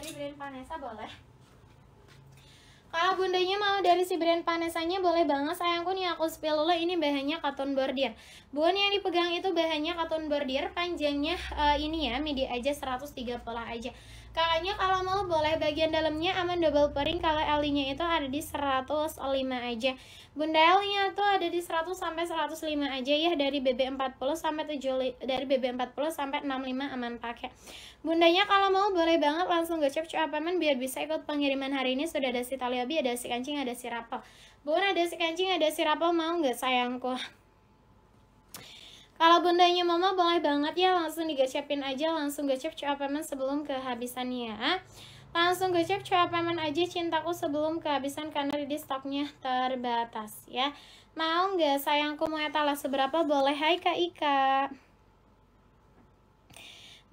dari brand Vanessa boleh kalau bundanya mau dari si brand Panesanya boleh banget sayangku nih aku spill dulu ini bahannya cotton bordir bun yang dipegang itu bahannya cotton bordir panjangnya uh, ini ya midi aja 130 aja Kakaknya kalau mau boleh bagian dalamnya aman double pairing kalau L-nya itu ada di 105 aja. Bunda L-nya tuh ada di 100 sampai 105 aja ya dari BB40 sampai 7 dari BB40 sampai 65 aman pakai. Bundanya kalau mau boleh banget langsung gocap cuapaman biar bisa ikut pengiriman hari ini sudah ada si Taliobi, ada si kancing, ada si rapel. Bun ada si kancing, ada si rapel mau nggak sayangku? Kalau bundanya mama boleh banget ya langsung digacapin aja, langsung gocep cuapemen sebelum kehabisannya. Ya. Langsung gocep cuapemen aja cintaku sebelum kehabisan karena di stoknya terbatas ya. Mau nggak sayangku mau etalase seberapa Boleh, hai Kak Ika.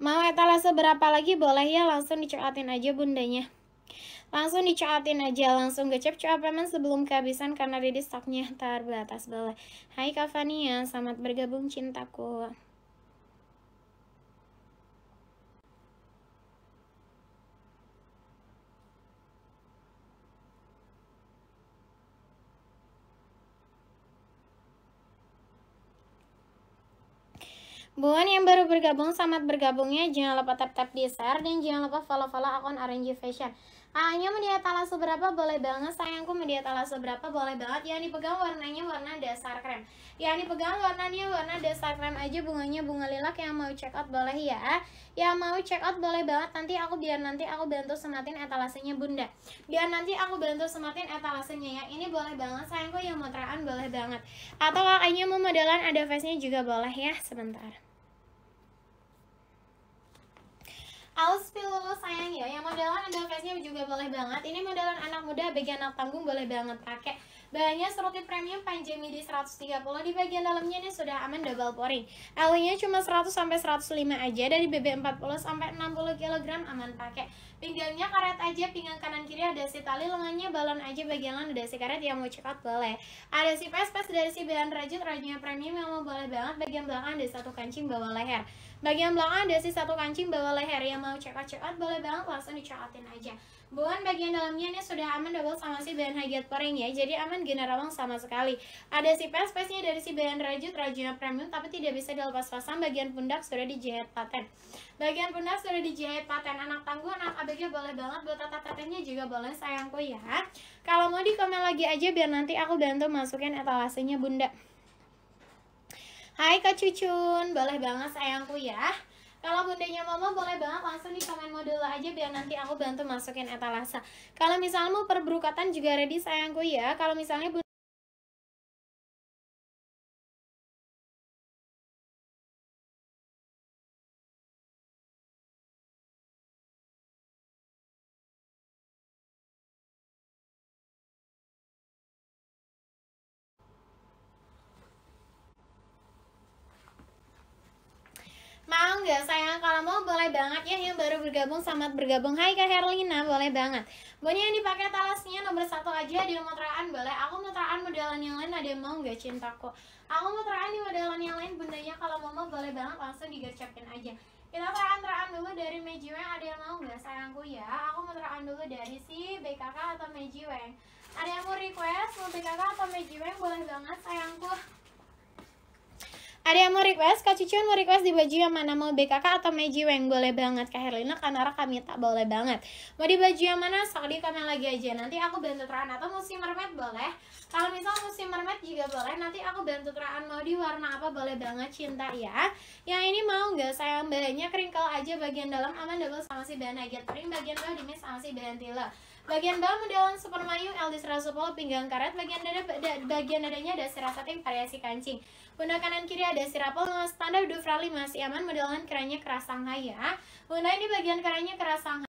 Mau etalase berapa lagi? Boleh ya langsung dicuatin aja bundanya. Langsung dicatin aja, langsung gecep cuap emang sebelum kehabisan karena Didi stoknya terbatas bawah. Hai Kak selamat bergabung cintaku. Buan yang baru bergabung, selamat bergabungnya. Jangan lupa tap-tap di share dan jangan lupa follow-follow akun RNG Fashion hanya media talas seberapa boleh banget sayangku media talas seberapa boleh banget yang dipegang warnanya warna dasar krem yang dipegang warnanya warna dasar krem aja bunganya bunga lilak yang mau check out boleh ya yang mau check out boleh banget nanti aku biar nanti aku bantu sematin etalasenya bunda biar nanti aku bantu sematin etalasenya ya ini boleh banget sayangku yang motraan boleh banget atau kakaknya mau modelan ada face-nya juga boleh ya sebentar Aus pilulu sayang ya, yang modelan ada face-nya juga boleh banget. Ini modelan anak muda bagian anak panggung boleh banget pakai. Bahannya serutin premium panjang midi 130 di bagian dalamnya ini sudah aman double pouring. l cuma 100 105 aja dari BB 40 sampai 60 kg aman pakai. Pinggangnya karet aja, pinggang kanan kiri ada si tali, lengannya balon aja bagian lengan ada si karet yang mau cepat boleh. Ada si pes-pes dari si bahan rajut, rajutnya premium yang mau boleh banget. Bagian belakang ada satu kancing bawah leher. Bagian belakang ada si satu kancing bawah leher yang mau check out boleh banget langsung dicocokin aja bukan bagian dalamnya ini sudah aman double sama si bahan hajat Pering ya Jadi aman generawang sama sekali Ada si pen space-nya dari si bahan rajut rajunya premium Tapi tidak bisa dilepas-pasang bagian pundak sudah dijahit paten Bagian pundak sudah dijahit paten Anak tangguh, anak abg boleh banget Buat tata-tatanya juga boleh sayangku ya Kalau mau di komen lagi aja biar nanti aku bantu masukin etalasenya bunda Hai Kak Cucun, boleh banget sayangku ya kalau bundanya mama boleh banget langsung di komen modul aja biar nanti aku bantu masukin etalase. Kalau misalnya mau perbrukatan juga ready sayangku ya. Kalau misalnya juga sayang? Kalau mau boleh banget ya yang baru bergabung sama bergabung. Hai Kak Herlina, boleh banget. Bonya yang dipakai talasnya nomor satu aja di meteraan boleh. Aku meteraan modelan yang lain ada yang mau nggak cintaku? Aku meteraan di modelan yang lain bundanya kalau mau mau boleh banget langsung digercepin aja. Kita teraan-teraan dulu dari Mejiweng ada yang mau nggak sayangku ya? Aku teraan dulu dari si BKK atau Mejiweng. Ada yang mau request mau BKK atau Mejiweng boleh banget sayangku. Ada yang mau request? Kak Cucun mau request di baju yang mana? Mau BKK atau Meiji Weng? Boleh banget Kak Herlina, karena kami tak boleh banget Mau di baju yang mana? sekali di lagi aja Nanti aku bantu terang atau musim mermaid boleh Kalau misal musim mermaid juga boleh Nanti aku bantu terang mau di warna apa boleh banget cinta ya Yang ini mau nggak? Sayang bahannya kringkel aja bagian dalam aman double sama si bahan agak Ring Bagian bawah dimis sama si bahan tila Bagian bawah modelan super mayu LD110 pinggang karet Bagian dada bagian dadanya ada serasa variasi kancing Bunda kanan kiri ada ada standar Dufra 5 masih aman, mudah kerannya keranya keras Shanghai ya. Lunai di bagian kerannya keras Shanghai.